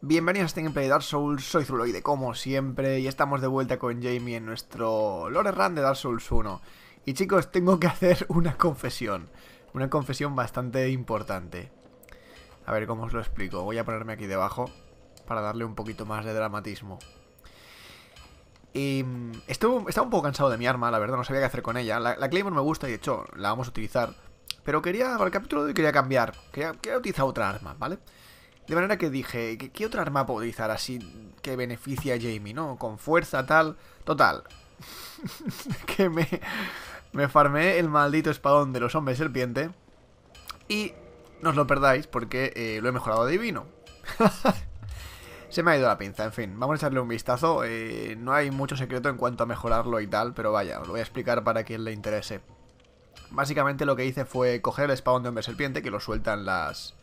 Bienvenidos a gameplay de Dark Souls, soy Zuloide como siempre y estamos de vuelta con Jamie en nuestro Lore Run de Dark Souls 1. Y chicos, tengo que hacer una confesión, una confesión bastante importante. A ver cómo os lo explico, voy a ponerme aquí debajo para darle un poquito más de dramatismo. Y mm, estaba un poco cansado de mi arma, la verdad, no sabía qué hacer con ella. La, la Claymore me gusta y de hecho la vamos a utilizar. Pero quería, para el capítulo y quería cambiar, quería, utilizar otra arma, ¿vale? vale de manera que dije, ¿qué, otro otra arma puedo utilizar así que beneficia a Jamie, no? Con fuerza, tal. Total. que me, me farmé el maldito espadón de los hombres serpiente. Y no os lo perdáis porque eh, lo he mejorado divino. Se me ha ido la pinza, en fin, vamos a echarle un vistazo. Eh, no hay mucho secreto en cuanto a mejorarlo y tal, pero vaya, os lo voy a explicar para quien le interese. Básicamente lo que hice fue coger el espadón de hombre serpiente, que lo sueltan las,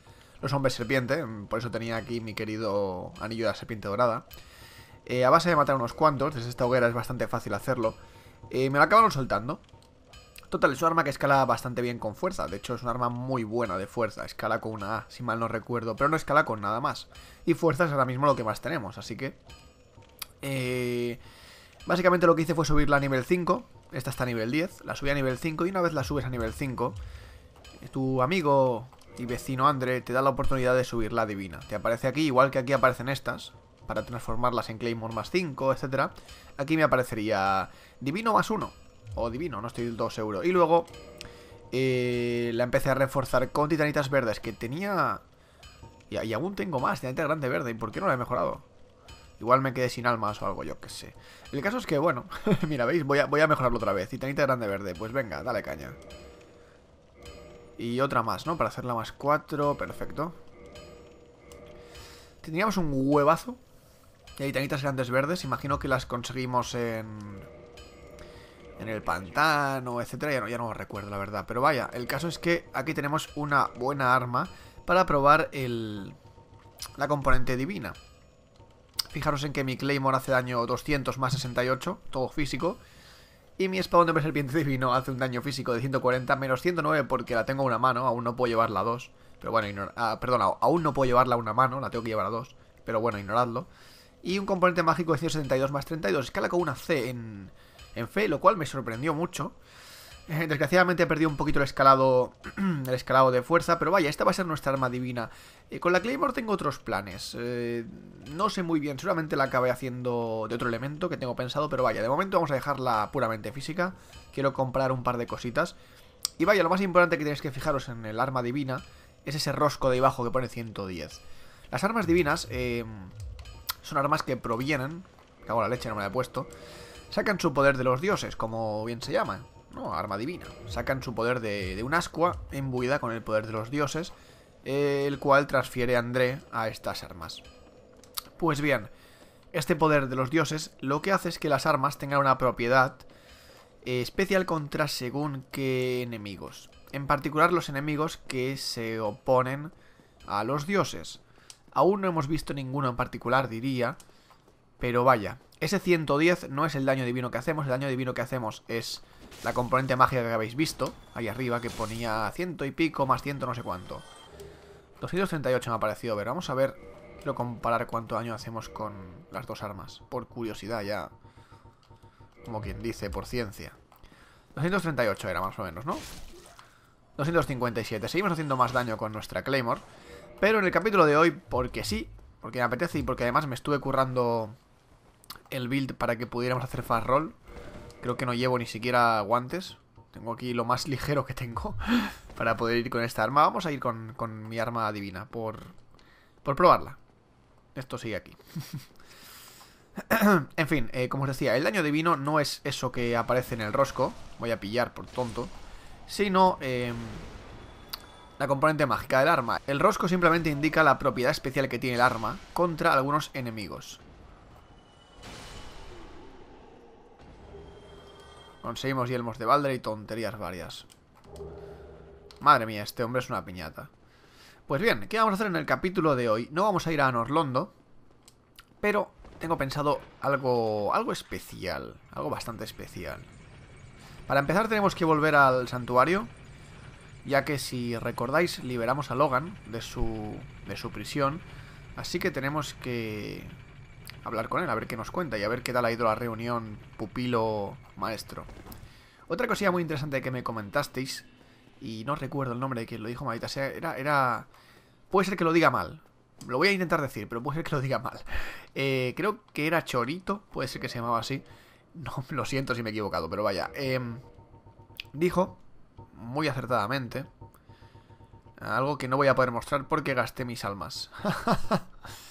los hombres serpiente, por eso tenía aquí mi querido anillo de la serpiente dorada. Eh, a base de matar unos cuantos, desde esta hoguera es bastante fácil hacerlo. Eh, me lo acabaron soltando. Total, es un arma que escala bastante bien con fuerza. De hecho, es un arma muy buena de fuerza. Escala con una A, si mal no recuerdo. Pero no escala con nada más. Y fuerza es ahora mismo lo que más tenemos, así que... Eh, básicamente lo que hice fue subirla a nivel 5. Esta está a nivel 10. La subí a nivel 5 y una vez la subes a nivel 5... Tu amigo y vecino Andre te da la oportunidad de subir la divina. Te aparece aquí, igual que aquí aparecen estas, para transformarlas en Claymore más 5, etc. Aquí me aparecería divino más 1, o divino, no estoy 2 euros. Y luego eh, la empecé a reforzar con titanitas verdes, que tenía... Y, aún tengo más, titanita grande verde, ¿y por qué no la he mejorado? Igual me quedé sin almas o algo, yo que sé. El caso es que, bueno, mira, ¿veis? Voy a, voy a mejorarlo otra vez. Titanita grande verde, pues venga, dale caña. Y otra más, ¿no? Para hacerla más 4, perfecto. Tendríamos un huevazo hay tanitas grandes verdes. Imagino que las conseguimos en... En el pantano, etcétera. Ya no, ya no recuerdo, la verdad. Pero vaya, el caso es que aquí tenemos una buena arma para probar el... La componente divina. Fijaros en que mi Claymore hace daño 200 más 68, todo físico. Y mi espada de hombre serpiente divino hace un daño físico de 140 menos 109 porque la tengo a una mano, aún no puedo llevarla a dos. Pero bueno, ignora... Ah, aún no puedo llevarla a una mano, la tengo que llevar a dos. Pero bueno, ignoradlo. Y un componente mágico de 172 más 32, escala con una C en, en fe, lo cual me sorprendió mucho. Eh, desgraciadamente he perdido un poquito el escalado, el escalado de fuerza, pero vaya, esta va a ser nuestra arma divina. Eh, con la Claymore tengo otros planes. Eh, no sé muy bien, seguramente la acabé haciendo de otro elemento que tengo pensado, pero vaya, de momento vamos a dejarla puramente física. Quiero comprar un par de cositas. Y vaya, lo más importante que tenéis que fijaros en el arma divina es ese rosco de abajo que pone 110. Las armas divinas son armas que provienen... Cago la leche, no me la he puesto. Sacan su poder de los dioses, como bien se llaman. No, arma divina. Sacan su poder de, de un ascua embuida con el poder de los dioses, eh, el cual transfiere André a estas armas. Pues bien, este poder de los dioses lo que hace es que las armas tengan una propiedad eh, especial contra según qué enemigos. En particular los enemigos que se oponen a los dioses. Aún no hemos visto ninguno en particular, diría, pero vaya, ese 110 no es el daño divino que hacemos, el daño divino que hacemos es la componente mágica que habéis visto, ahí arriba, que ponía ciento y pico más ciento no sé cuánto. 238 me ha parecido ver, vamos a ver, quiero comparar cuánto daño hacemos con las dos armas, por curiosidad ya, como quien dice, por ciencia. 238 era más o menos, ¿no? 257, seguimos haciendo más daño con nuestra Claymore, pero en el capítulo de hoy, porque sí, porque me apetece y porque además me estuve currando el build para que pudiéramos hacer fast roll. Creo que no llevo ni siquiera guantes. Tengo aquí lo más ligero que tengo para poder ir con esta arma. Vamos a ir con, mi arma divina por, probarla. Esto sigue aquí. en fin, eh, como os decía, el daño divino no es eso que aparece en el rosco. Voy a pillar por tonto. Sino... Em, la componente mágica del arma. El rosco simplemente indica la propiedad especial que tiene el arma contra algunos enemigos. Conseguimos yelmos de Balder y tonterías varias. Madre mía, este hombre es una piñata. Pues bien, ¿qué vamos a hacer en el capítulo de hoy? No vamos a ir a Norlondo, pero tengo pensado algo, algo especial, algo bastante especial. Para empezar tenemos que volver al santuario, ya que si recordáis liberamos a Logan de su, de su prisión, así que tenemos que hablar con él, a ver qué nos cuenta y a ver qué tal ha ido la reunión pupilo-maestro. Otra cosilla muy interesante que me comentasteis, y no recuerdo el nombre de quien lo dijo, maldita sea, era, era... Puede ser que lo diga mal. Lo voy a intentar decir, pero puede ser que lo diga mal. Eh, creo que era Chorito, puede ser que se llamaba así. No, lo siento si me he equivocado, pero vaya. Em, dijo, muy acertadamente, algo que no voy a poder mostrar porque gasté mis almas.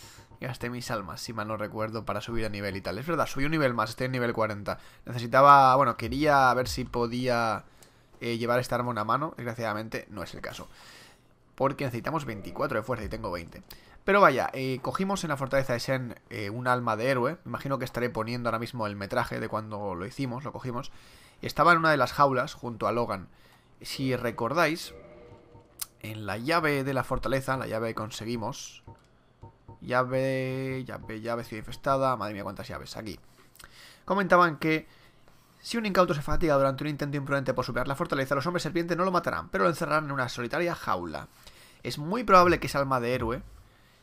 gasté mis almas, si mal no recuerdo, para subir a nivel y tal. Es verdad, subí un nivel más, estoy en nivel 40. Necesitaba, bueno, quería ver si podía eh, llevar esta arma una mano. Desgraciadamente no es el caso. Porque necesitamos 24 de fuerza y tengo 20. Pero vaya, eh, cogimos en la fortaleza de sen eh, un alma de héroe. Imagino que estaré poniendo ahora mismo el metraje de cuando lo hicimos, lo cogimos. Estaba en una de las jaulas junto a Logan. Si recordáis, en la llave de la fortaleza, la llave que conseguimos, Llave, llave, llave, ciudad infestada. Madre mía, cuántas llaves aquí. Comentaban que si un incauto se fatiga durante un intento imprudente por superar la fortaleza, los hombres serpientes no lo matarán, pero lo encerrarán en una solitaria jaula. Es muy probable que esa alma de héroe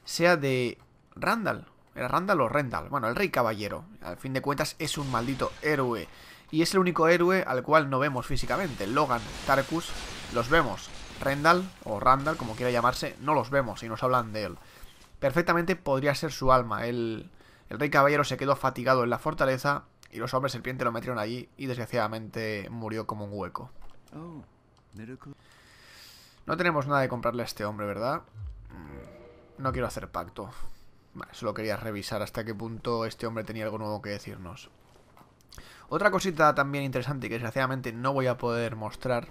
sea de Randall. ¿Era Randall o Rendall? Bueno, el rey caballero. Al fin de cuentas es un maldito héroe. Y es el único héroe al cual no vemos físicamente. Logan, Tarkus, los vemos. Rendall o Randall, como quiera llamarse, no los vemos y nos hablan de él. Perfectamente podría ser su alma. El, el rey caballero se quedó fatigado en la fortaleza y los hombres serpiente lo metieron allí y desgraciadamente murió como un hueco. Oh, no tenemos nada de comprarle a este hombre, ¿verdad? Mm, no quiero hacer pacto. Vale, solo quería revisar hasta qué punto este hombre tenía algo nuevo que decirnos. Otra cosita también interesante que desgraciadamente no voy a poder mostrar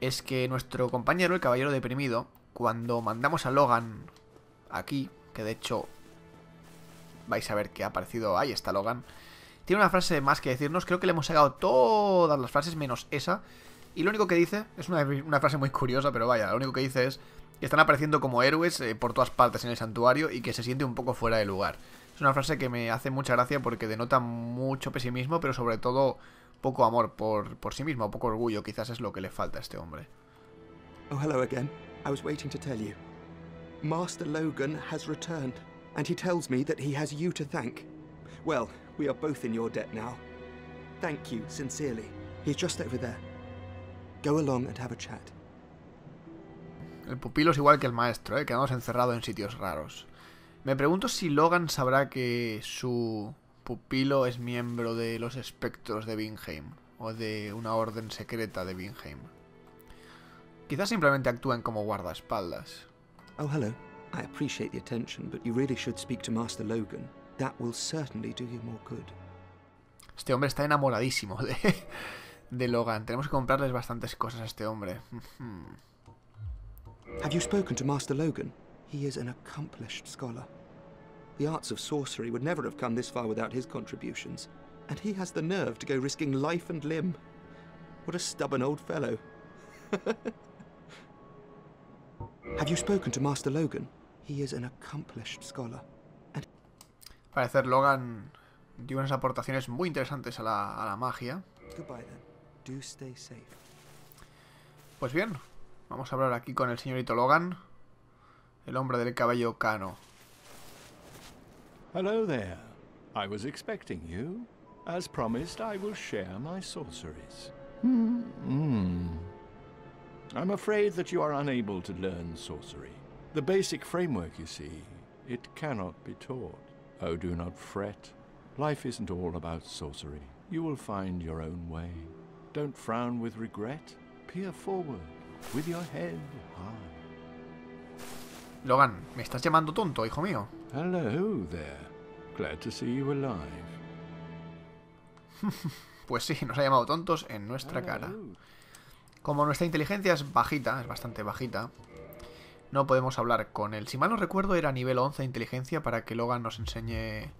es que nuestro compañero, el caballero deprimido, cuando mandamos a Logan aquí, que de hecho vais a ver que ha aparecido, ahí está Logan, tiene una frase más que decirnos, creo que le hemos sacado todas las frases menos esa, y lo único que dice, es una, frase muy curiosa, pero vaya, lo único que dice es que están apareciendo como héroes eh, por todas partes en el santuario y que se siente un poco fuera de lugar. Es una frase que me hace mucha gracia porque denota mucho pesimismo, pero sobre todo poco amor por, por sí mismo, poco orgullo, quizás es lo que le falta a este hombre. Oh, hello again. I was waiting to tell you. Master Logan has returned, and he tells me that he has you to thank. Well, we are both in your debt now. Thank you, sincerely. He's just over there. Go along and have a chat. El pupilo es igual que el maestro, ¿eh? quedamos encerrados en sitios raros. Me pregunto si Logan sabrá que su pupilo es miembro de los espectros de Binheim o de una orden secreta de Binheim. Quizás simplemente actúen como guardaespaldas. Oh, hello. I appreciate the attention, but you really should speak to Master Logan. That will certainly do you more good. Este hombre está enamoradísimo de, de Logan. Tenemos que comprarles bastantes cosas a este hombre. Have you spoken to Master Logan? He is an accomplished scholar. The arts of sorcery would never have come this far without his contributions. And he has the nerve to go risking life and limb. What a stubborn old fellow. Have you spoken to Master Logan? He is an accomplished scholar. And... Parecer Logan dio unas aportaciones muy interesantes a la, a la magia. Goodbye, then. Do stay safe. Pues bien, vamos a hablar aquí con el señorito Logan, el hombre del cabello cano. Hello there. I was expecting you. As promised, I will share my sorceries. Mm -hmm. hmm. I'm afraid that you are unable to learn sorcery. The basic framework, you see, it cannot be taught. Oh, do not fret. Life isn't all about sorcery. You will find your own way. Don't frown with regret. Peer forward with your head high. Logan, me estás llamando tonto, hijo mío. Hello there. Glad to see you alive. pues sí, nos ha llamado tontos en nuestra Hello. cara. Como nuestra inteligencia es bajita, es bastante bajita, no podemos hablar con él. Si mal no recuerdo, era nivel 11 de inteligencia para que Logan nos enseñe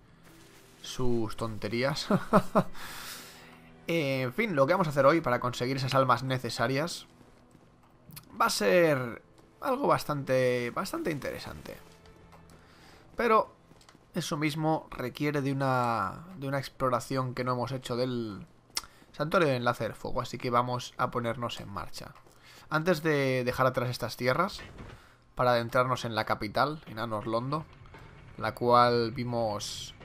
sus tonterías. Eh, en fin, lo que vamos a hacer hoy para conseguir esas almas necesarias va a ser algo bastante, bastante interesante. Pero eso mismo requiere de una, de una exploración que no hemos hecho del, le de Enlace del Fuego, así que vamos a ponernos en marcha. Antes de dejar atrás estas tierras, para adentrarnos en la capital, en Londo la cual vimos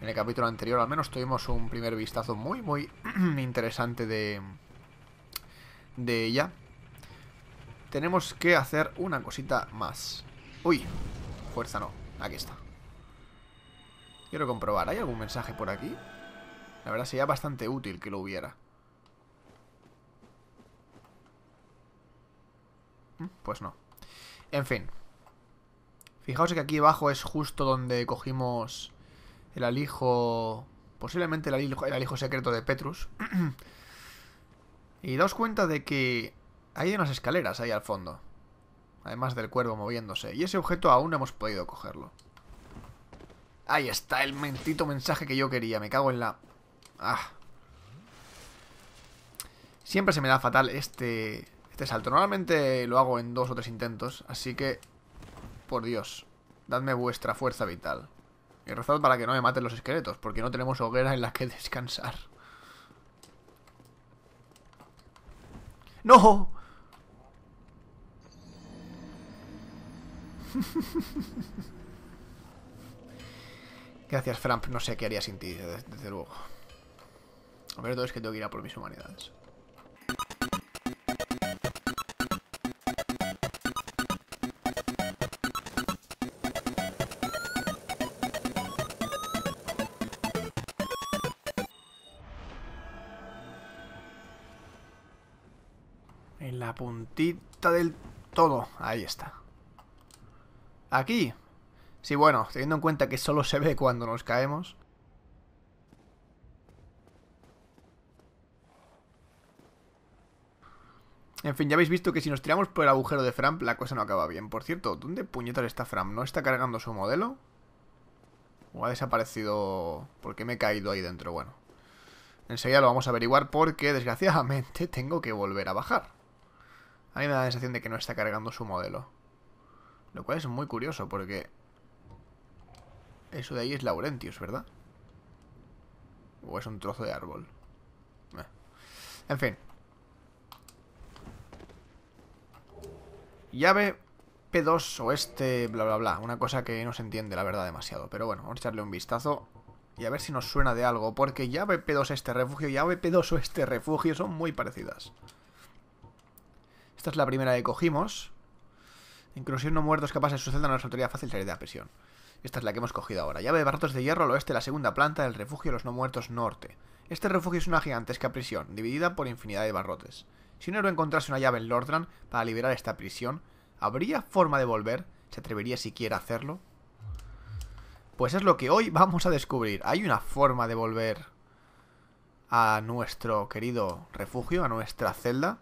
en el capítulo anterior, al menos tuvimos un primer vistazo muy, muy interesante de, de ella. Tenemos que hacer una cosita más. Uy, fuerza no, aquí está. Quiero comprobar, ¿hay algún mensaje por aquí? La verdad sería bastante útil que lo hubiera. Mm, pues no. En fin. Fijaos que aquí abajo es justo donde cogimos el alijo... Posiblemente el alijo, secreto de Petrus. y daos cuenta de que hay unas escaleras ahí al fondo. Además del cuervo moviéndose. Y ese objeto aún no hemos podido cogerlo. Ahí está el mentito mensaje que yo quería. Me cago en la... Ah. Siempre se me da fatal este, este salto. Normalmente lo hago en dos o tres intentos, así que... Por Dios, dadme vuestra fuerza vital. Y rezad para que no me maten los esqueletos, porque no tenemos hoguera en la que descansar. ¡No! Gracias, Framp. No sé qué haría sin ti, desde luego. A ver, todo es que tengo que ir a por mis humanidades. En la puntita del todo. Ahí está. Aquí. Sí, bueno, teniendo en cuenta que solo se ve cuando nos caemos. En fin, ya habéis visto que si nos tiramos por el agujero de Fram, la cosa no acaba bien. Por cierto, ¿dónde puñetas está Fram? ¿No está cargando su modelo? ¿O ha desaparecido? porque me he caído ahí dentro? Bueno, enseguida lo vamos a averiguar porque, desgraciadamente, tengo que volver a bajar. A mí me da la sensación de que no está cargando su modelo. Lo cual es muy curioso porque... Eso de ahí es Laurentius, ¿verdad? O es un trozo de árbol. Eh. En fin, Llave P2 este bla, bla, bla. Una cosa que no se entiende, la verdad, demasiado. Pero bueno, vamos a echarle un vistazo y a ver si nos suena de algo. Porque llave P2 este refugio y llave P2 este refugio son muy parecidas. Esta es la primera que cogimos. Inclusión no muertos capaces de su celda no resultaría fácil salir de la prisión. Esta es la que hemos cogido ahora. Llave de barrotes de hierro al oeste, la segunda planta del refugio de los no muertos norte. Este refugio es una gigantesca prisión, dividida por infinidad de barrotes. Si un héroe encontrase una llave en Lordran para liberar esta prisión, ¿habría forma de volver? ¿Se atrevería siquiera a hacerlo? Pues es lo que hoy vamos a descubrir. Hay una forma de volver a nuestro querido refugio, a nuestra celda.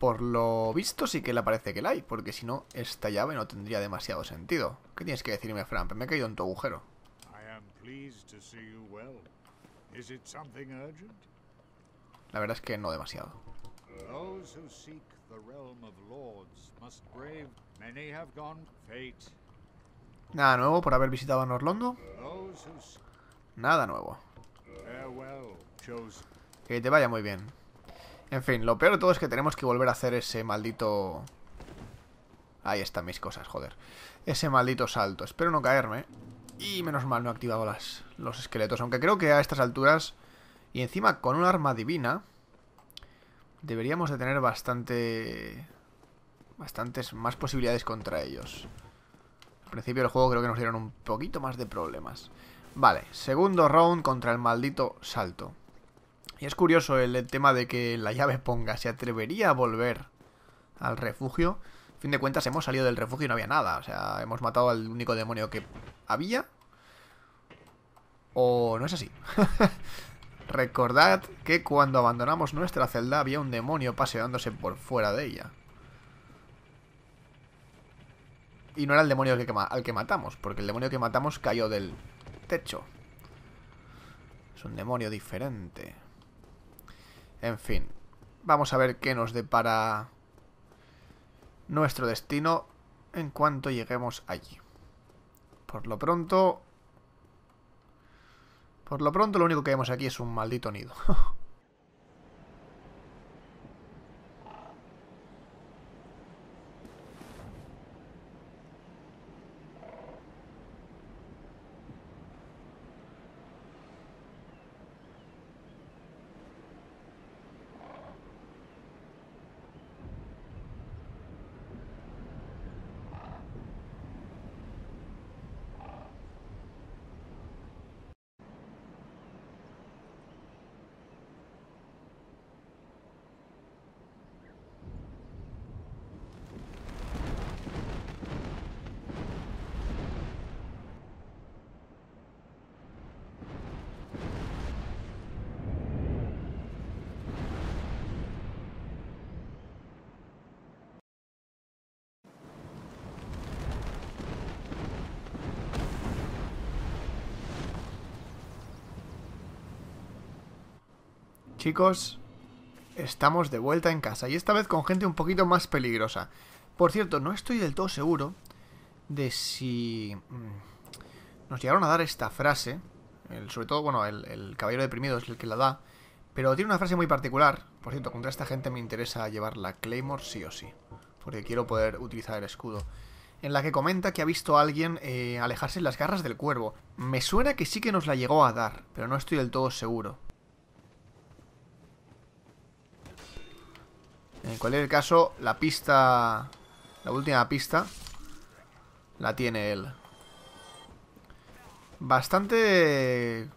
Por lo visto sí que le parece que la hay, porque si no, esta llave no tendría demasiado sentido. ¿Qué tienes que decirme, Frank? Me he caído en tu agujero. La verdad es que no demasiado. Nada nuevo por haber visitado a Norlondo. Nada nuevo. Que te vaya muy bien. En fin, lo peor de todo es que tenemos que volver a hacer ese maldito... Ahí están mis cosas, joder. Ese maldito salto. Espero no caerme. Y menos mal no he activado las, los esqueletos. Aunque creo que a estas alturas y encima con un arma divina deberíamos de tener bastante bastantes más posibilidades contra ellos. Al principio del juego creo que nos dieron un poquito más de problemas. Vale, segundo round contra el maldito salto. Y es curioso el, tema de que la llave ponga, ¿se atrevería a volver al refugio? fin de cuentas hemos salido del refugio y no había nada, o sea, hemos matado al único demonio que había. ¿O no es así? Recordad que cuando abandonamos nuestra celda había un demonio paseándose por fuera de ella. Y no era el demonio al que, matamos, porque el demonio que matamos cayó del techo. Es un demonio diferente. En fin, vamos a ver qué nos depara nuestro destino en cuanto lleguemos allí. Por lo pronto, por lo pronto lo único que vemos aquí es un maldito nido. Chicos, estamos de vuelta en casa y esta vez con gente un poquito más peligrosa. Por cierto, no estoy del todo seguro de si mm, nos llegaron a dar esta frase. El, sobre todo, bueno, el, caballero deprimido es el que la da. Pero tiene una frase muy particular. Por cierto, contra esta gente me interesa llevar la Claymore sí o sí. Porque quiero poder utilizar el escudo. En la que comenta que ha visto a alguien eh, alejarse en las garras del cuervo. Me suena que sí que nos la llegó a dar, pero no estoy del todo seguro. En cualquier caso, la pista... La última pista la tiene él. Bastante...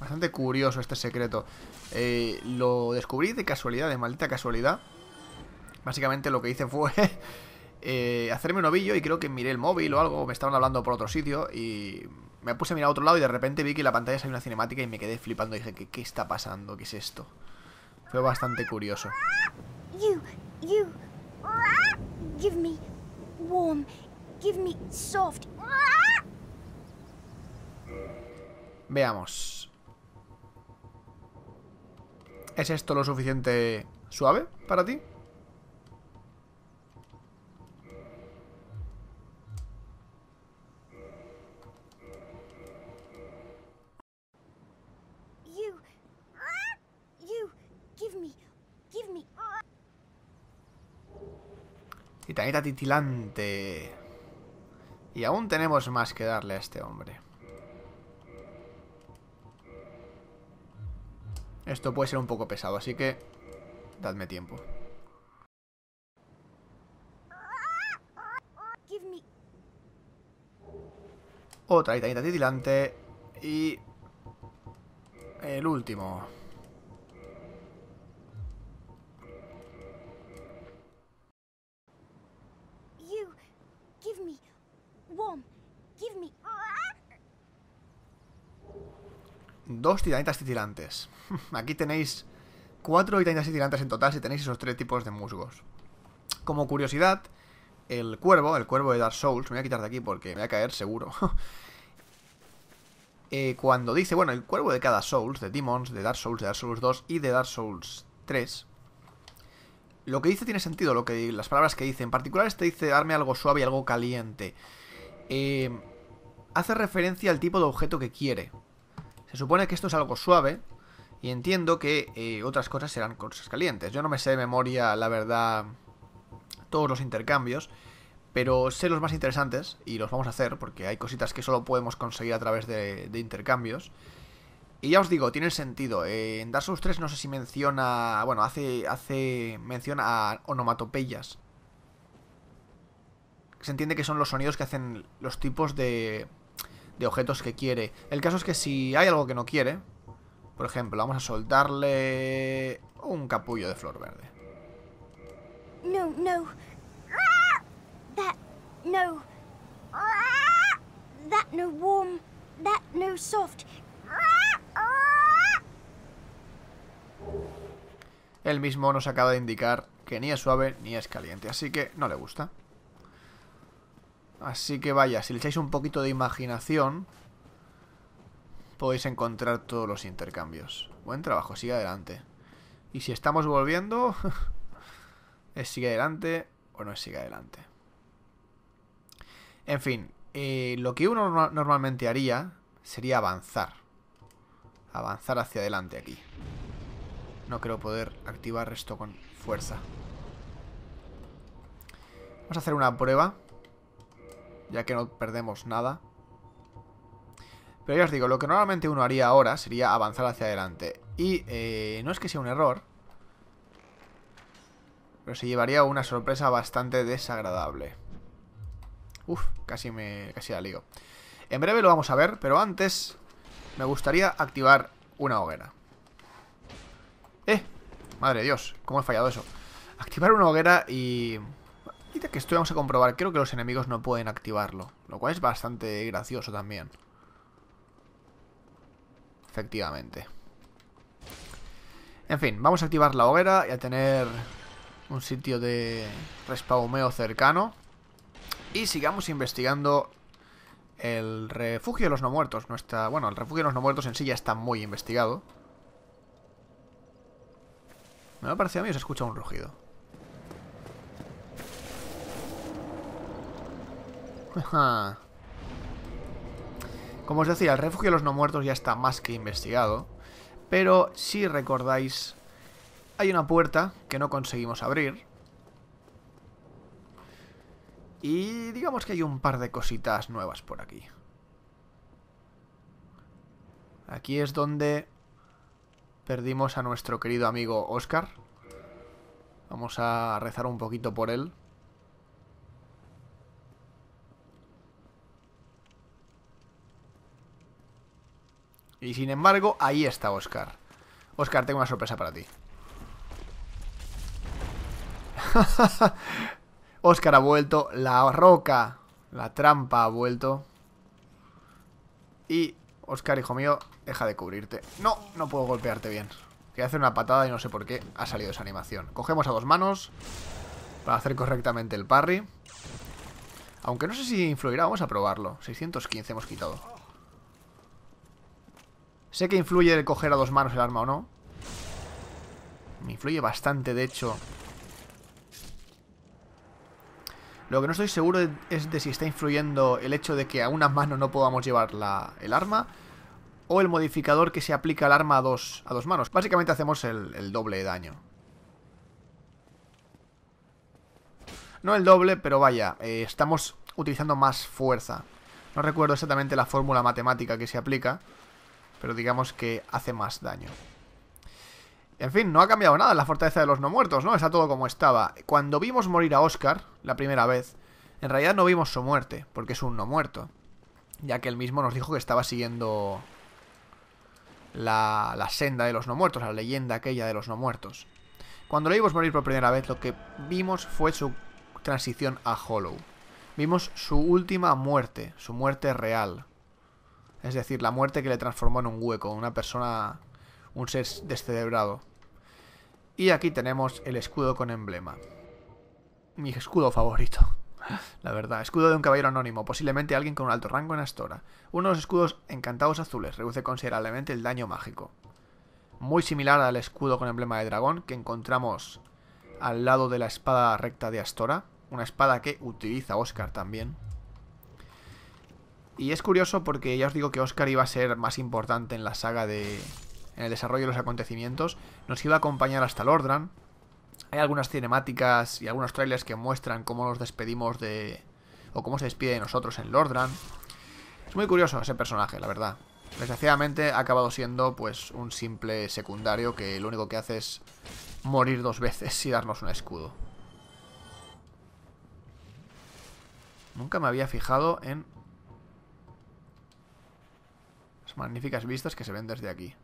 Bastante curioso este secreto. Eh, lo descubrí de casualidad, de maldita casualidad. Básicamente lo que hice fue eh, hacerme un ovillo y creo que miré el móvil o algo, me estaban hablando por otro sitio y me puse a mirar a otro lado y de repente vi que la pantalla salió una cinemática y me quedé flipando y dije, qué está pasando? ¿Qué es esto? Fue bastante curioso. You, you, give me warm, give me soft. Veamos. ¿Es esto lo suficiente suave para ti? Titanita titilante. Y aún tenemos más que darle a este hombre. Esto puede ser un poco pesado, así que dadme tiempo. Otra titanita titilante y el último. dos titanitas titilantes. Aquí tenéis cuatro titanitas titilantes en total si tenéis esos tres tipos de musgos. Como curiosidad, el cuervo, el cuervo de Dark Souls, me voy a quitar de aquí porque me voy a caer seguro. Eh, cuando dice, bueno, el cuervo de cada Souls, de Demons, de Dark Souls, de Dark Souls 2 y de Dark Souls 3, lo que dice tiene sentido, lo que, las palabras que dice. En particular, este dice darme algo suave y algo caliente. Eh, hace referencia al tipo de objeto que quiere. Se supone que esto es algo suave y entiendo que eh, otras cosas serán cosas calientes. Yo no me sé de memoria, la verdad, todos los intercambios, pero sé los más interesantes y los vamos a hacer porque hay cositas que solo podemos conseguir a través de, intercambios. Y ya os digo, tiene sentido. Eh, en Dark Souls 3 no sé si menciona, bueno, hace, hace mención a onomatopeyas. Se entiende que son los sonidos que hacen los tipos de, de objetos que quiere. El caso es que si hay algo que no quiere, por ejemplo, vamos a soltarle un capullo de flor verde. No, no. no. mismo nos acaba de indicar que ni es suave ni es caliente, así que no le gusta. Así que vaya, si le echáis un poquito de imaginación, podéis encontrar todos los intercambios. Buen trabajo, sigue adelante. Y si estamos volviendo, es sigue adelante o no es sigue adelante. En fin, eh, lo que uno normalmente haría sería avanzar. Avanzar hacia adelante aquí. No creo poder activar esto con fuerza. Vamos a hacer una prueba ya que no perdemos nada. Pero ya os digo, lo que normalmente uno haría ahora sería avanzar hacia adelante. Y eh, no es que sea un error, pero se llevaría una sorpresa bastante desagradable. Uf, casi me casi la lío. En breve lo vamos a ver, pero antes me gustaría activar una hoguera. ¡Eh! Madre de Dios, cómo he fallado eso. Activar una hoguera y... Y de que esto vamos a comprobar, creo que los enemigos no pueden activarlo. Lo cual es bastante gracioso también. Efectivamente. En fin, vamos a activar la hoguera y a tener un sitio de respaumeo cercano. Y sigamos investigando el refugio de los no muertos. No Bueno, el refugio de los no muertos en sí ya está muy investigado. Me ha parecido a mí se escucha un rugido. Como os decía, el refugio de los no muertos ya está más que investigado. Pero si recordáis, hay una puerta que no conseguimos abrir. Y digamos que hay un par de cositas nuevas por aquí. Aquí es donde perdimos a nuestro querido amigo Oscar. Vamos a rezar un poquito por él. Y sin embargo, ahí está Oscar. Oscar, tengo una sorpresa para ti. Oscar ha vuelto, la roca, la trampa ha vuelto. Y, Oscar, hijo mío, deja de cubrirte. No, no puedo golpearte bien. Quería hacer una patada y no sé por qué ha salido esa animación. Cogemos a dos manos para hacer correctamente el parry. Aunque no sé si influirá, vamos a probarlo. 615 hemos quitado. Sé que influye el coger a dos manos el arma o no. Me influye bastante, de hecho. Lo que no estoy seguro es de si está influyendo el hecho de que a una mano no podamos llevar la, el arma o el modificador que se aplica al arma a dos, a dos manos. Básicamente hacemos el, doble de daño. No el doble, pero vaya, eh, estamos utilizando más fuerza. No recuerdo exactamente la fórmula matemática que se aplica, pero digamos que hace más daño. En fin, no ha cambiado nada la fortaleza de los no muertos, ¿no? Está todo como estaba. Cuando vimos morir a Oscar, la primera vez, en realidad no vimos su muerte, porque es un no muerto. Ya que él mismo nos dijo que estaba siguiendo la, senda de los no muertos, la leyenda aquella de los no muertos. Cuando lo vimos morir por primera vez, lo que vimos fue su transición a Hollow. Vimos su última muerte, su muerte real. Es decir, la muerte que le transformó en un hueco, una persona, un ser descerebrado. Y aquí tenemos el escudo con emblema. Mi escudo favorito. La verdad, escudo de un caballero anónimo, posiblemente alguien con un alto rango en Astora. Uno de los escudos encantados azules reduce considerablemente el daño mágico. Muy similar al escudo con emblema de dragón que encontramos al lado de la espada recta de Astora, una espada que utiliza Oscar también. Y es curioso porque ya os digo que Oscar iba a ser más importante en la saga de... En el desarrollo de los acontecimientos. Nos iba a acompañar hasta Lordran. Hay algunas cinemáticas y algunos trailers que muestran cómo nos despedimos de... O cómo se despide de nosotros en Lordran. Es muy curioso ese personaje, la verdad. Desgraciadamente ha acabado siendo pues un simple secundario que lo único que hace es morir dos veces y darnos un escudo. Nunca me había fijado en magníficas vistas que se ven desde aquí.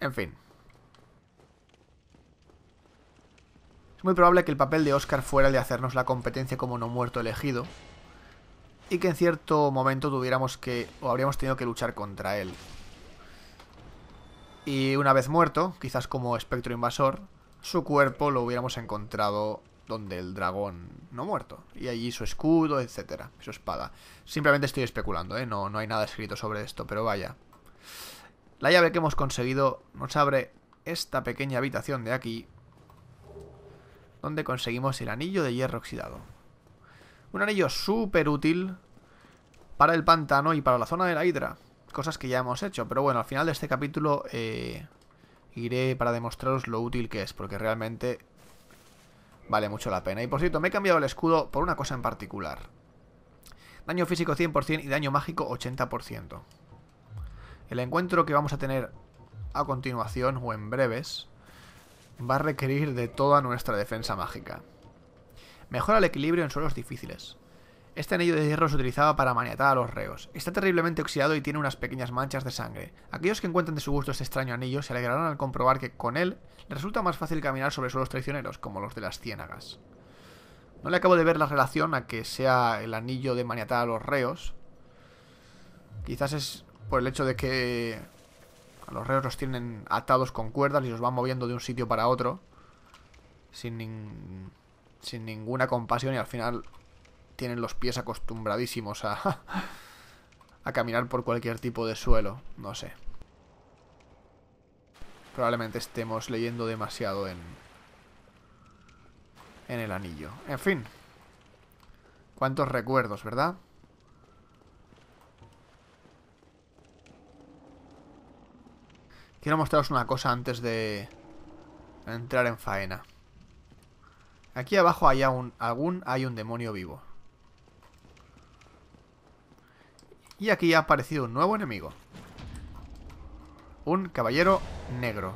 En fin. Es muy probable que el papel de Oscar fuera el de hacernos la competencia como no muerto elegido. Y que en cierto momento tuviéramos que... o habríamos tenido que luchar contra él. Y una vez muerto, quizás como espectro invasor, su cuerpo lo hubiéramos encontrado donde el dragón no muerto. Y allí su escudo, etcétera, su espada. Simplemente estoy especulando, ¿eh? No, no hay nada escrito sobre esto, pero vaya. La llave que hemos conseguido nos abre esta pequeña habitación de aquí, donde conseguimos el anillo de hierro oxidado. Un anillo súper útil para el pantano y para la zona de la hidra. Cosas que ya hemos hecho, pero bueno, al final de este capítulo eh, iré para demostraros lo útil que es, porque realmente vale mucho la pena. Y por cierto, me he cambiado el escudo por una cosa en particular. Daño físico 100% y daño mágico 80%. El encuentro que vamos a tener a continuación o en breves va a requerir de toda nuestra defensa mágica. Mejora el equilibrio en suelos difíciles. Este anillo de hierro se utilizaba para maniatar a los reos. Está terriblemente oxidado y tiene unas pequeñas manchas de sangre. Aquellos que encuentran de su gusto este extraño anillo se alegrarán al comprobar que con él le resulta más fácil caminar sobre suelos traicioneros, como los de las ciénagas. No le acabo de ver la relación a que sea el anillo de maniatar a los reos. Quizás es por el hecho de que a los reos los tienen atados con cuerdas y los van moviendo de un sitio para otro sin, sin ninguna compasión y al final tienen los pies acostumbradísimos a, a caminar por cualquier tipo de suelo. No sé. Probablemente estemos leyendo demasiado en, en el anillo. En fin. Cuántos recuerdos, ¿verdad? Quiero mostraros una cosa antes de entrar en faena. Aquí abajo hay hay un demonio vivo. Y aquí ha aparecido un nuevo enemigo. Un caballero negro.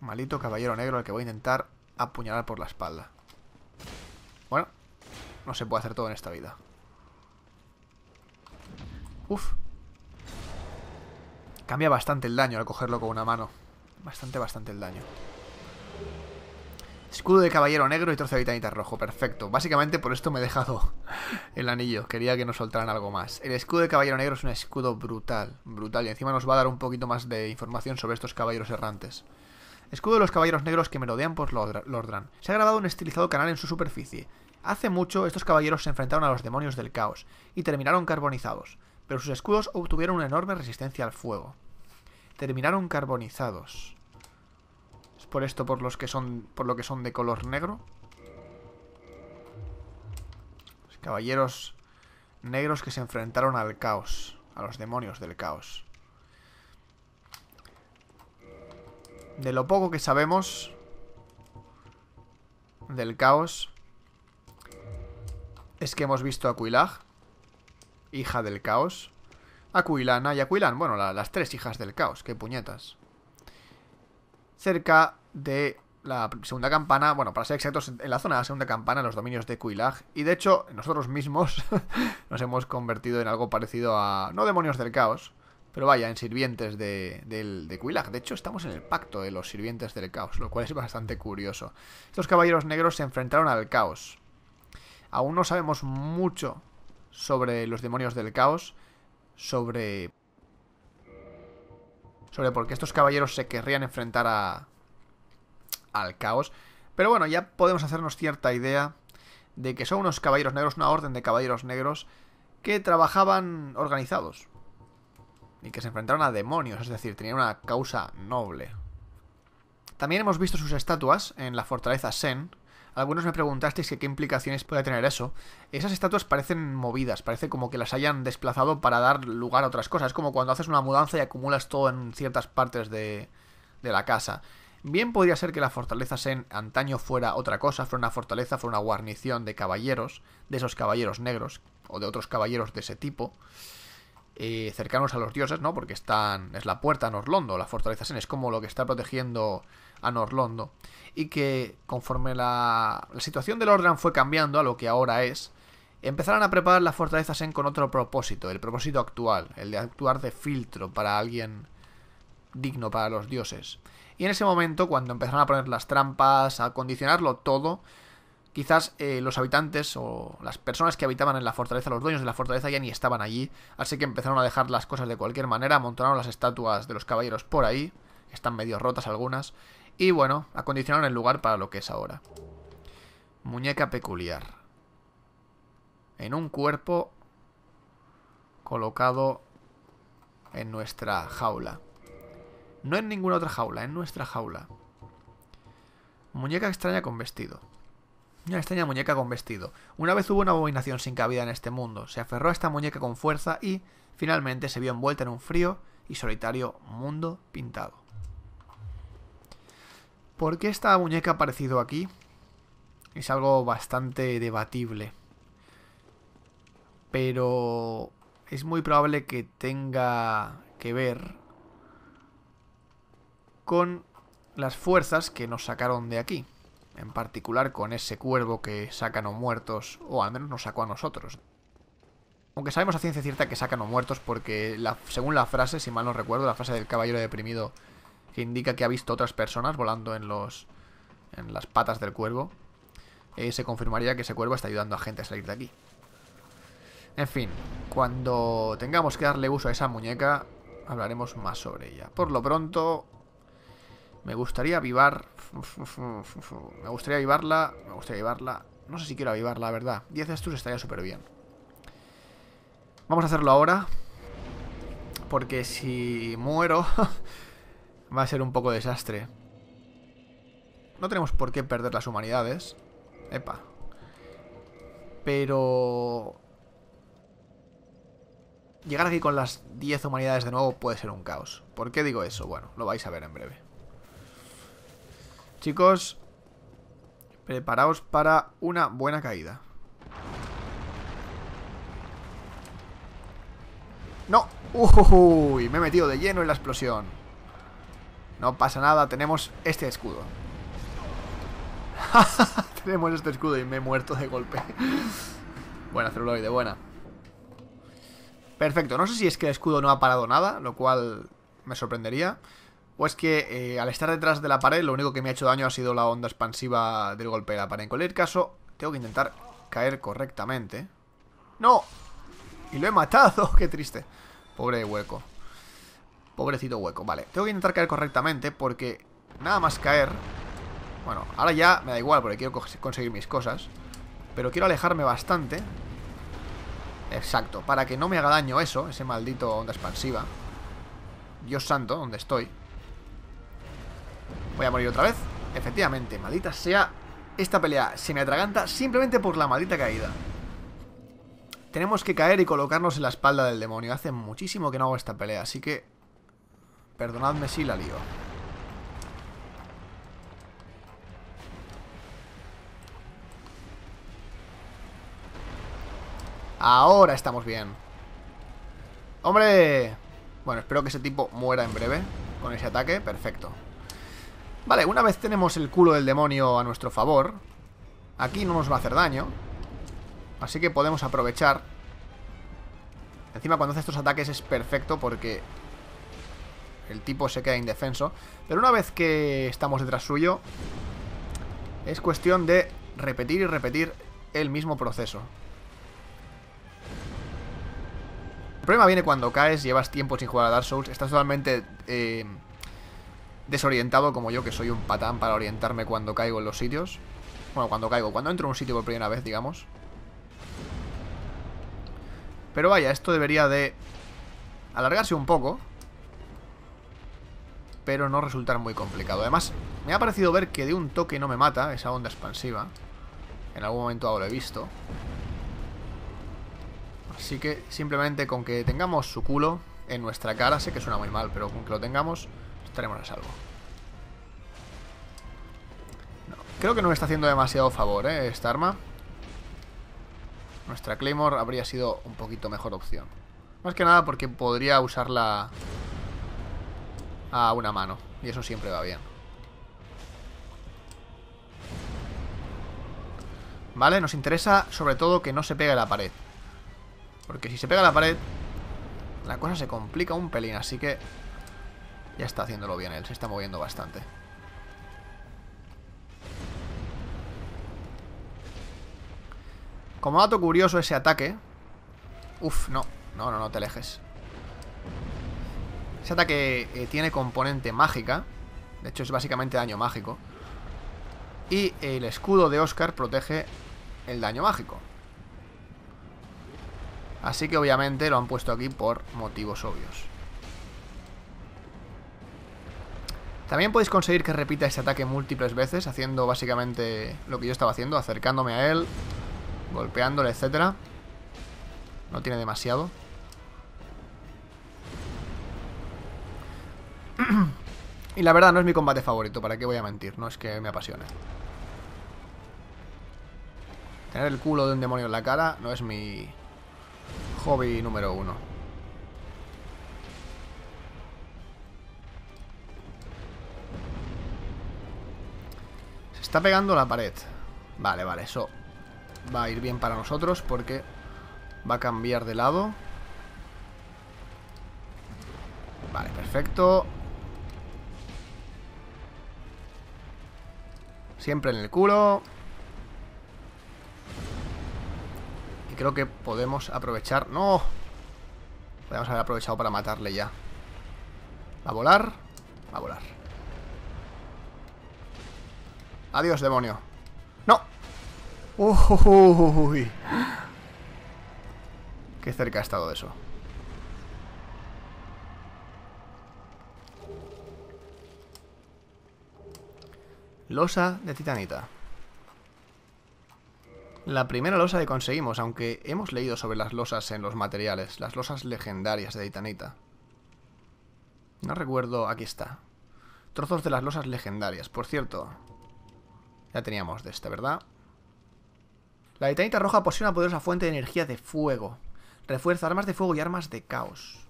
Malito caballero negro al que voy a intentar apuñalar por la espalda. Bueno, no se puede hacer todo en esta vida. Uf. Cambia bastante el daño al cogerlo con una mano. Bastante, bastante el daño. Escudo de caballero negro y trozo de titanita rojo. Perfecto. Básicamente por esto me he dejado el anillo. Quería que nos soltaran algo más. El escudo de caballero negro es un escudo brutal. Brutal. Y encima nos va a dar un poquito más de información sobre estos caballeros errantes. Escudo de los caballeros negros que merodean por pues Lordran. Se ha grabado un estilizado canal en su superficie. Hace mucho estos caballeros se enfrentaron a los demonios del caos y terminaron carbonizados, pero sus escudos obtuvieron una enorme resistencia al fuego. Terminaron carbonizados por esto por los que son. Por lo que son de color negro. Los caballeros negros que se enfrentaron al caos. A los demonios del caos. De lo poco que sabemos. Del caos. Es que hemos visto a Cuilag Hija del caos. Aquilana y a Bueno, las tres hijas del caos. Qué puñetas cerca de la segunda campana, bueno, para ser exactos, en la zona de la segunda campana, en los dominios de Kuilag. Y de hecho, nosotros mismos nos hemos convertido en algo parecido a, no demonios del caos, pero vaya, en sirvientes de, de, de De hecho, estamos en el pacto de los sirvientes del caos, lo cual es bastante curioso. Estos caballeros negros se enfrentaron al caos. Aún no sabemos mucho sobre los demonios del caos, sobre sobre por qué estos caballeros se querrían enfrentar a, al caos. Pero bueno, ya podemos hacernos cierta idea de que son unos caballeros negros, una orden de caballeros negros que trabajaban organizados y que se enfrentaron a demonios, es decir, tenían una causa noble. También hemos visto sus estatuas en la fortaleza Sen, algunos me preguntasteis qué implicaciones puede tener eso. Esas estatuas parecen movidas, parece como que las hayan desplazado para dar lugar a otras cosas. Es como cuando haces una mudanza y acumulas todo en ciertas partes de, la casa. Bien podría ser que la fortaleza Sen antaño fuera otra cosa, fuera una fortaleza, fuera una guarnición de caballeros, de esos caballeros negros, o de otros caballeros de ese tipo, eh, cercanos a los dioses, ¿no? Porque están. es la puerta en Norlondo, la fortaleza Sen, es como lo que está protegiendo a Norlondo, y que conforme la, situación del Ordran fue cambiando a lo que ahora es, empezaron a preparar las fortalezas en con otro propósito, el propósito actual, el de actuar de filtro para alguien digno para los dioses. Y en ese momento, cuando empezaron a poner las trampas, a condicionarlo todo, quizás eh, los habitantes o las personas que habitaban en la fortaleza, los dueños de la fortaleza ya ni estaban allí, así que empezaron a dejar las cosas de cualquier manera, amontonaron las estatuas de los caballeros por ahí, están medio rotas algunas, y bueno, acondicionaron el lugar para lo que es ahora. Muñeca peculiar. En un cuerpo colocado en nuestra jaula. No en ninguna otra jaula, en nuestra jaula. Muñeca extraña con vestido. Una extraña muñeca con vestido. Una vez hubo una abominación sin cabida en este mundo. Se aferró a esta muñeca con fuerza y, finalmente, se vio envuelta en un frío y solitario mundo pintado. ¿Por qué esta muñeca ha aparecido aquí? Es algo bastante debatible. Pero es muy probable que tenga que ver con las fuerzas que nos sacaron de aquí. En particular con ese cuervo que sacan los muertos, o al menos nos sacó a nosotros. Aunque sabemos a ciencia cierta que sacan los muertos porque según la frase, si mal no recuerdo, la frase del caballero deprimido que indica que ha visto otras personas volando en los en las patas del cuervo, eh, se confirmaría que ese cuervo está ayudando a gente a salir de aquí. En fin, cuando tengamos que darle uso a esa muñeca, hablaremos más sobre ella. Por lo pronto, me gustaría avivar... Me gustaría avivarla, me gustaría avivarla... No sé si quiero avivarla, la verdad. 10 asturias estaría súper bien. Vamos a hacerlo ahora. Porque si muero... va a ser un poco desastre. No tenemos por qué perder las humanidades. Epa. Pero... Llegar aquí con las 10 humanidades de nuevo puede ser un caos. ¿Por qué digo eso? Bueno, lo vais a ver en breve. Chicos, preparaos para una buena caída. ¡No! ¡Uy! Me he metido de lleno en la explosión. No pasa nada, tenemos este escudo. tenemos este escudo y me he muerto de golpe. buena, celuloide, buena. Perfecto, no sé si es que el escudo no ha parado nada, lo cual me sorprendería. O es que eh, al estar detrás de la pared, lo único que me ha hecho daño ha sido la onda expansiva del golpe de la pared. En cualquier caso, tengo que intentar caer correctamente. ¡No! Y lo he matado, qué triste. Pobre hueco. Pobrecito hueco, vale Tengo que intentar caer correctamente porque Nada más caer Bueno, ahora ya me da igual porque quiero conseguir mis cosas Pero quiero alejarme bastante Exacto, para que no me haga daño eso Ese maldito onda expansiva Dios santo, ¿dónde estoy? Voy a morir otra vez Efectivamente, maldita sea Esta pelea se me atraganta simplemente por la maldita caída Tenemos que caer y colocarnos en la espalda del demonio Hace muchísimo que no hago esta pelea, así que Perdonadme si la lío. Ahora estamos bien. ¡Hombre! Bueno, espero que ese tipo muera en breve con ese ataque. Perfecto. Vale, una vez tenemos el culo del demonio a nuestro favor, aquí no nos va a hacer daño. Así que podemos aprovechar. Encima cuando hace estos ataques es perfecto porque el tipo se queda indefenso. Pero una vez que estamos detrás suyo, es cuestión de repetir y repetir el mismo proceso. El problema viene cuando caes, llevas tiempo sin jugar a Dark Souls, estás totalmente eh, desorientado como yo, que soy un patán para orientarme cuando caigo en los sitios. Bueno, cuando caigo, cuando entro en un sitio por primera vez, digamos. Pero vaya, esto debería de alargarse un poco pero no resultar muy complicado. Además, me ha parecido ver que de un toque no me mata esa onda expansiva. En algún momento ahora lo he visto. Así que simplemente con que tengamos su culo en nuestra cara, sé que suena muy mal, pero con que lo tengamos estaremos a salvo. creo que no me está haciendo demasiado favor, ¿eh? Esta arma. Nuestra Claymore habría sido un poquito mejor opción. Más que nada porque podría usarla a una mano. Y eso siempre va bien. ¿Vale? Nos interesa sobre todo que no se pegue la pared. Porque si se pega la pared, la cosa se complica un pelín. Así que ya está haciéndolo bien él. Se está moviendo bastante. Como dato curioso ese ataque... Uf, no. No, no, no te alejes. Ese ataque eh, tiene componente mágica. De hecho, es básicamente daño mágico. Y el escudo de Oscar protege el daño mágico. Así que obviamente lo han puesto aquí por motivos obvios. También podéis conseguir que repita ese ataque múltiples veces, haciendo básicamente lo que yo estaba haciendo, acercándome a él, golpeándole, etc. No tiene demasiado. Y la verdad no es mi combate favorito, ¿para qué voy a mentir? No es que me apasione. Tener el culo de un demonio en la cara no es mi hobby número uno. Se está pegando la pared. Vale, vale, eso va a ir bien para nosotros porque va a cambiar de lado. Vale, perfecto. Siempre en el culo. Y creo que podemos aprovechar... ¡No! Podemos haber aprovechado para matarle ya. a volar? a volar. Adiós, demonio. ¡No! ¡Uy! Qué cerca ha estado eso. Losa de titanita. La primera losa que conseguimos, aunque hemos leído sobre las losas en los materiales, las losas legendarias de titanita. No recuerdo, aquí está. Trozos de las losas legendarias, por cierto. Ya teníamos de esta, ¿verdad? La titanita roja posee una poderosa fuente de energía de fuego. Refuerza armas de fuego y armas de caos.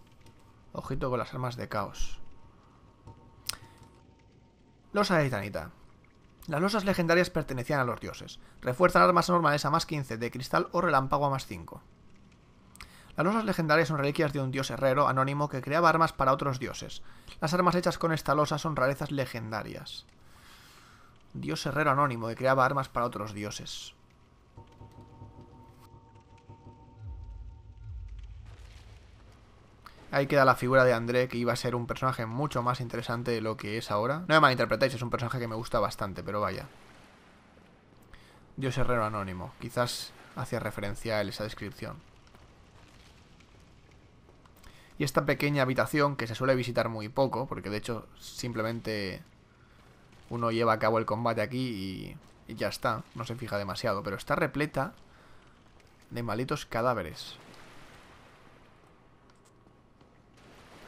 Ojito con las armas de caos. Losa de titanita. Las losas legendarias pertenecían a los dioses. Refuerzan armas normales a más 15, de cristal o relámpago a más 5. Las losas legendarias son reliquias de un dios herrero anónimo que creaba armas para otros dioses. Las armas hechas con esta losa son rarezas legendarias. Dios herrero anónimo que creaba armas para otros dioses. Ahí queda la figura de André, que iba a ser un personaje mucho más interesante de lo que es ahora. No me malinterpretéis, es un personaje que me gusta bastante, pero vaya. Dios Herrero Anónimo. Quizás hacía referencia a él esa descripción. Y esta pequeña habitación, que se suele visitar muy poco, porque de hecho simplemente uno lleva a cabo el combate aquí y, y ya está. No se fija demasiado, pero está repleta de malitos cadáveres.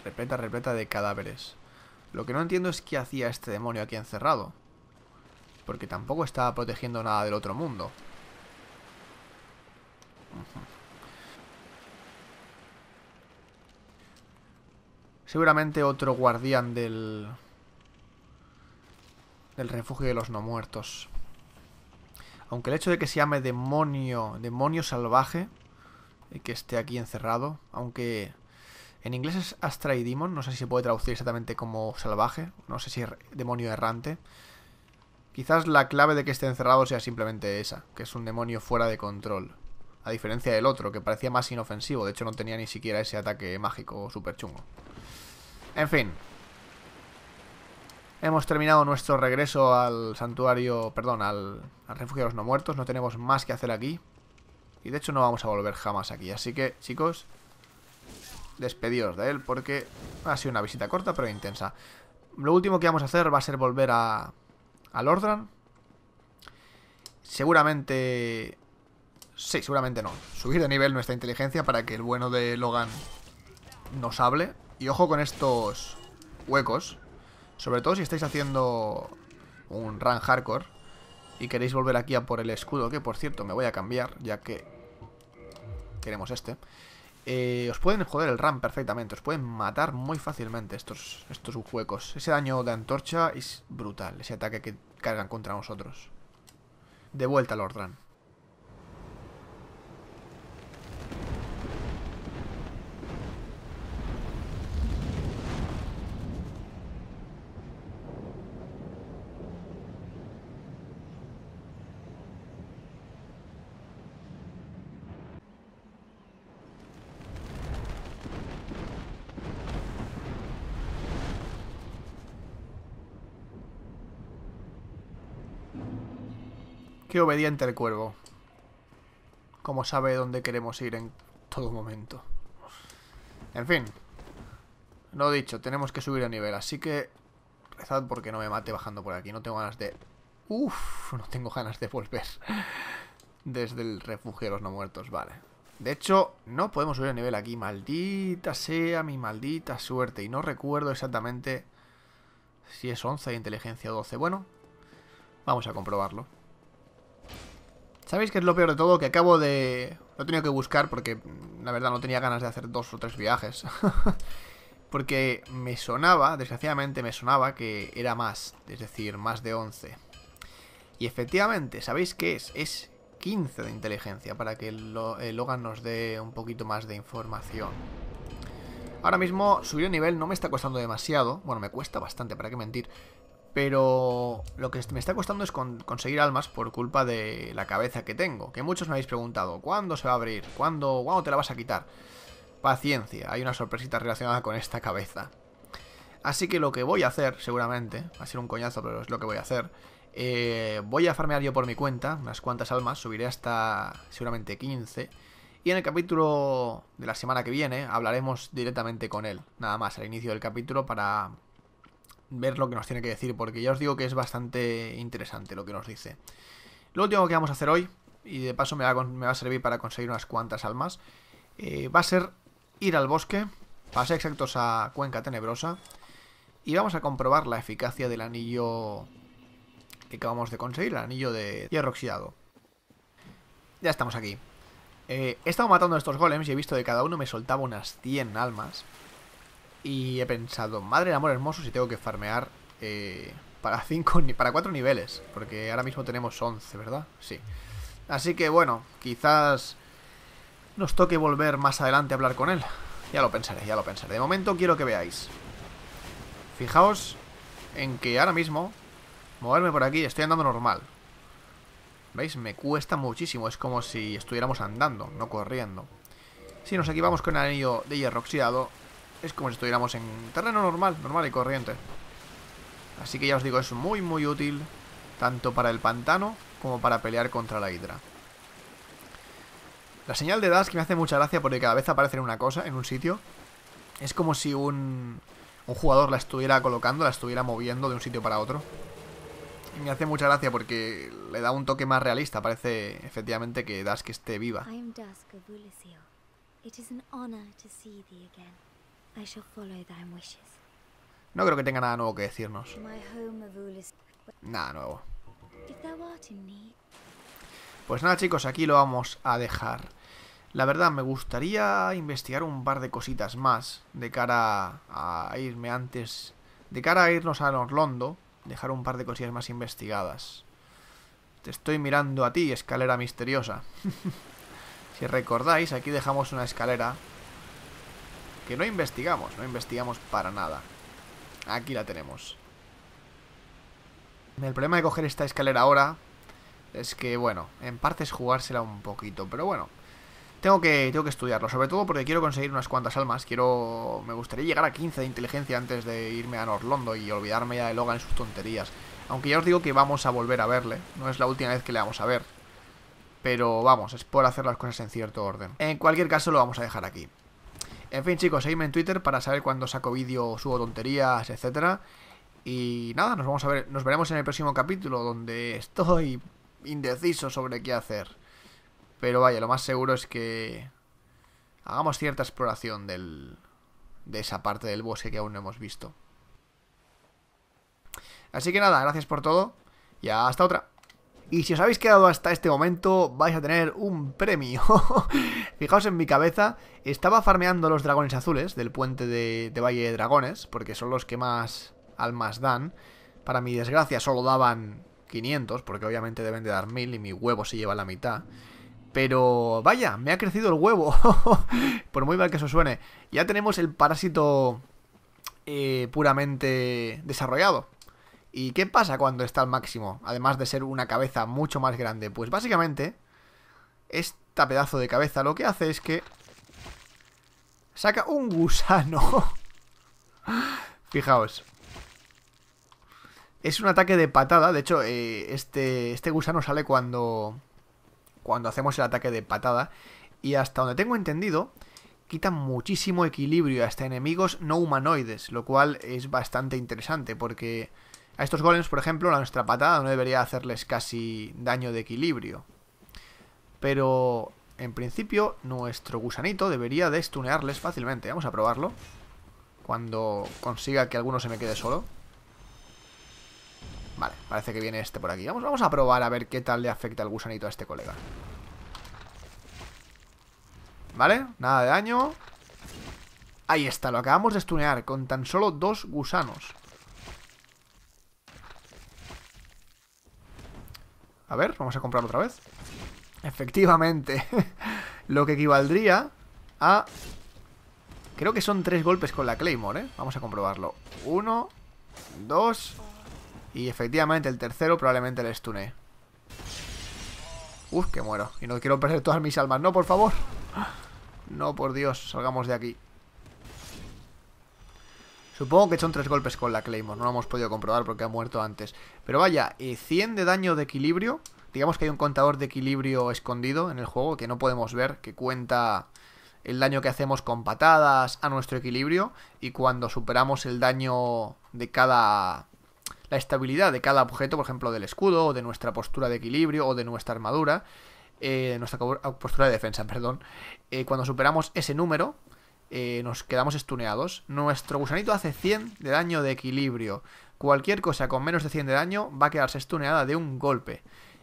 repleta, repleta de cadáveres. Lo que no entiendo es qué hacía este demonio aquí encerrado. Porque tampoco estaba protegiendo nada del otro mundo. Seguramente otro guardián del... Del refugio de los no muertos. Aunque el hecho de que se llame demonio, demonio salvaje, y que esté aquí encerrado, aunque en inglés es Astray no sé si se puede traducir exactamente como salvaje, no sé si es demonio errante. Quizás la clave de que esté encerrado sea simplemente esa, que es un demonio fuera de control. A diferencia del otro, que parecía más inofensivo, de hecho no tenía ni siquiera ese ataque mágico super chungo. En fin. Hemos terminado nuestro regreso al santuario, perdón, al refugio de los no muertos, no tenemos más que hacer aquí. Y de hecho no vamos a volver jamás aquí, así que chicos, despedidos de él porque ha sido una visita corta pero intensa. Lo último que vamos a hacer va a ser volver a, a Lordran. Seguramente... Sí, seguramente no. Subir de nivel nuestra inteligencia para que el bueno de Logan nos hable. Y ojo con estos huecos. Sobre todo si estáis haciendo un run hardcore y queréis volver aquí a por el escudo, que por cierto me voy a cambiar, ya que queremos este. Eh, os pueden joder el RAM perfectamente, os pueden matar muy fácilmente estos, estos huecos. Ese daño de antorcha es brutal, ese ataque que cargan contra nosotros. De vuelta lord ram. obediente al cuervo. Como sabe dónde queremos ir en todo momento. En fin. Lo dicho, tenemos que subir a nivel. Así que... Rezad porque no me mate bajando por aquí. No tengo ganas de... Uf, no tengo ganas de volver. Desde el refugio de los no muertos, vale. De hecho, no podemos subir a nivel aquí. Maldita sea mi maldita suerte. Y no recuerdo exactamente si es 11 de inteligencia o 12. Bueno, vamos a comprobarlo. ¿Sabéis qué es lo peor de todo? Que acabo de... Lo he tenido que buscar porque mm, la verdad no tenía ganas de hacer dos o tres viajes. porque me sonaba, desgraciadamente me sonaba que era más, es decir, más de 11. Y efectivamente, ¿sabéis qué es? Es 15 de inteligencia para que el eh, Logan nos dé un poquito más de información. Ahora mismo subir el nivel no me está costando demasiado. Bueno, me cuesta bastante, ¿para qué mentir? Pero lo que me está costando es conseguir almas por culpa de la cabeza que tengo. Que muchos me habéis preguntado, ¿cuándo se va a abrir? ¿Cuándo, te la vas a quitar? Paciencia, hay una sorpresita relacionada con esta cabeza. Así que lo que voy a hacer, seguramente, va a ser un coñazo, pero es lo que voy a hacer. Eh, voy a farmear yo por mi cuenta, unas cuantas almas, subiré hasta seguramente 15. Y en el capítulo de la semana que viene hablaremos directamente con él, nada más, al inicio del capítulo para ver lo que nos tiene que decir, porque ya os digo que es bastante interesante lo que nos dice. Lo último que vamos a hacer hoy, y de paso me va, a servir para conseguir unas cuantas almas, eh, va a ser ir al bosque, pasar exactos a Cuenca Tenebrosa, y vamos a comprobar la eficacia del anillo que acabamos de conseguir, el anillo de hierro oxidado. Ya estamos aquí. Eh, he estado matando a estos golems y he visto que cada uno me soltaba unas 100 almas. Y he pensado, madre de amor hermoso, si tengo que farmear eh, para cinco, para 4 niveles. Porque ahora mismo tenemos 11, ¿verdad? Sí. Así que bueno, quizás nos toque volver más adelante a hablar con él. Ya lo pensaré, ya lo pensaré. De momento quiero que veáis. Fijaos en que ahora mismo moverme por aquí estoy andando normal. ¿Veis? Me cuesta muchísimo. Es como si estuviéramos andando, no corriendo. Si nos equivamos con el anillo de hierro oxidado, es como si estuviéramos en terreno normal, normal y corriente. Así que ya os digo, es muy muy útil, tanto para el pantano como para pelear contra la hidra. La señal de Dusk me hace mucha gracia porque cada vez aparece en una cosa, en un sitio. Es como si un, jugador la estuviera colocando, la estuviera moviendo de un sitio para otro. Y me hace mucha gracia porque le da un toque más realista. Parece efectivamente que Dusk esté viva. Dusk honor no creo que tenga nada nuevo que decirnos. Nada nuevo. Pues nada chicos, aquí lo vamos a dejar. La verdad me gustaría investigar un par de cositas más de cara a irme antes... De cara a irnos a Orlando, dejar un par de cositas más investigadas. Te estoy mirando a ti, escalera misteriosa. si recordáis, aquí dejamos una escalera que no investigamos, no investigamos para nada. Aquí la tenemos. El problema de coger esta escalera ahora es que, bueno, en parte es jugársela un poquito, pero bueno. Tengo que, tengo que estudiarlo, sobre todo porque quiero conseguir unas cuantas almas. Quiero. Me gustaría llegar a 15 de inteligencia antes de irme a Norlondo y olvidarme ya de Logan y sus tonterías. Aunque ya os digo que vamos a volver a verle. No es la última vez que le vamos a ver. Pero vamos, es por hacer las cosas en cierto orden. En cualquier caso, lo vamos a dejar aquí. En fin, chicos, seguidme en Twitter para saber cuándo saco vídeo, subo tonterías, etcétera. Y nada, nos vamos a ver, nos veremos en el próximo capítulo donde estoy indeciso sobre qué hacer. Pero vaya, lo más seguro es que hagamos cierta exploración del, de esa parte del bosque que aún no hemos visto. Así que nada, gracias por todo y hasta otra. Y si os habéis quedado hasta este momento, vais a tener un premio. Fijaos en mi cabeza, estaba farmeando los dragones azules del puente de, Valle de Dragones, porque son los que más almas dan. Para mi desgracia solo daban 500, porque obviamente deben de dar 1000 y mi huevo se lleva la mitad. Pero vaya, me ha crecido el huevo, por muy mal que eso suene. Ya tenemos el parásito eh, puramente desarrollado, ¿Y qué pasa cuando está al máximo? Además de ser una cabeza mucho más grande. Pues básicamente, esta pedazo de cabeza lo que hace es que saca un gusano. Fijaos. Es un ataque de patada. De hecho, eh, este, este gusano sale cuando, cuando hacemos el ataque de patada. Y hasta donde tengo entendido, quita muchísimo equilibrio hasta este enemigos no humanoides. Lo cual es bastante interesante porque... A estos golems, por ejemplo, la nuestra patada no debería hacerles casi daño de equilibrio. Pero, en principio, nuestro gusanito debería destunearles fácilmente. Vamos a probarlo. Cuando consiga que alguno se me quede solo. Vale, parece que viene este por aquí. Vamos, vamos a probar a ver qué tal le afecta el gusanito a este colega. Vale, nada de daño. Ahí está, lo acabamos de stunear con tan solo dos gusanos. A ver, vamos a comprar otra vez. Efectivamente. lo que equivaldría a... Creo que son tres golpes con la Claymore, ¿eh? Vamos a comprobarlo. Uno, dos... Y efectivamente el tercero probablemente le stune. Uf, que muero. Y no quiero perder todas mis almas. No, por favor. No, por Dios. Salgamos de aquí. Supongo que son tres golpes con la Claymore, no lo hemos podido comprobar porque ha muerto antes. Pero vaya, 100 eh, de daño de equilibrio. Digamos que hay un contador de equilibrio escondido en el juego que no podemos ver, que cuenta el daño que hacemos con patadas a nuestro equilibrio y cuando superamos el daño de cada... la estabilidad de cada objeto, por ejemplo del escudo o de nuestra postura de equilibrio o de nuestra armadura, eh, nuestra postura de defensa, perdón, eh, cuando superamos ese número, eh, nos quedamos estuneados. Nuestro gusanito hace 100 de daño de equilibrio. Cualquier cosa con menos de 100 de daño va a quedarse estuneada de un golpe.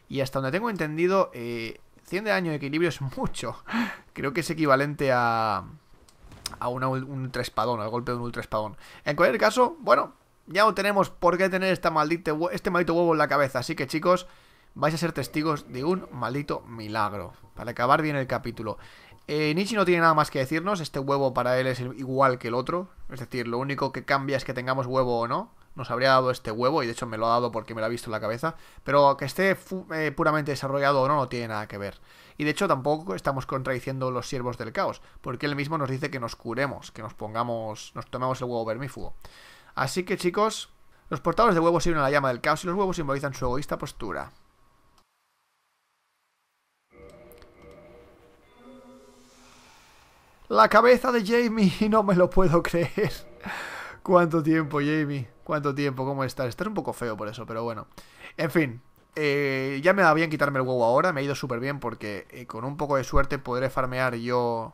Y hasta donde tengo entendido, 100 eh, de daño de equilibrio es mucho. Creo que es equivalente a... A un ultra espadón, al golpe de un ultra En cualquier caso, bueno, ya no tenemos por qué tener esta este maldito huevo en la cabeza. Así que chicos, vais a ser testigos de un maldito milagro. Para acabar bien el capítulo. Eh, Nietzsche no tiene nada más que decirnos, este huevo para él es igual que el otro, es decir, lo único que cambia es que tengamos huevo o no, nos habría dado este huevo y de hecho me lo ha dado porque me lo ha visto en la cabeza, pero que esté eh, puramente desarrollado o no no tiene nada que ver. Y de hecho tampoco estamos contradiciendo los siervos del caos, porque él mismo nos dice que nos curemos, que nos pongamos, nos tomemos el huevo vermífugo. Así que chicos, los portadores de huevos sirven a la llama del caos y los huevos simbolizan su egoísta postura. La cabeza de Jamie, no me lo puedo creer. ¿Cuánto tiempo, Jamie? ¿Cuánto tiempo? ¿Cómo estás? Estás un poco feo por eso, pero bueno. En fin, eh, ya me da bien quitarme el huevo ahora. Me ha ido súper bien porque eh, con un poco de suerte podré farmear yo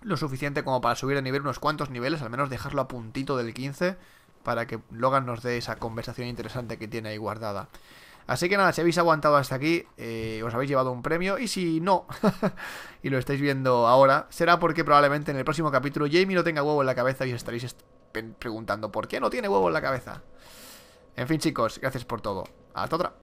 lo suficiente como para subir de nivel unos cuantos niveles, al menos dejarlo a puntito del 15 para que Logan nos dé esa conversación interesante que tiene ahí guardada. Así que nada, si habéis aguantado hasta aquí, eh, os habéis llevado un premio. Y si no, y lo estáis viendo ahora, será porque probablemente en el próximo capítulo Jamie no tenga huevo en la cabeza y os estaréis preguntando por qué no tiene huevo en la cabeza. En fin, chicos, gracias por todo. Hasta otra.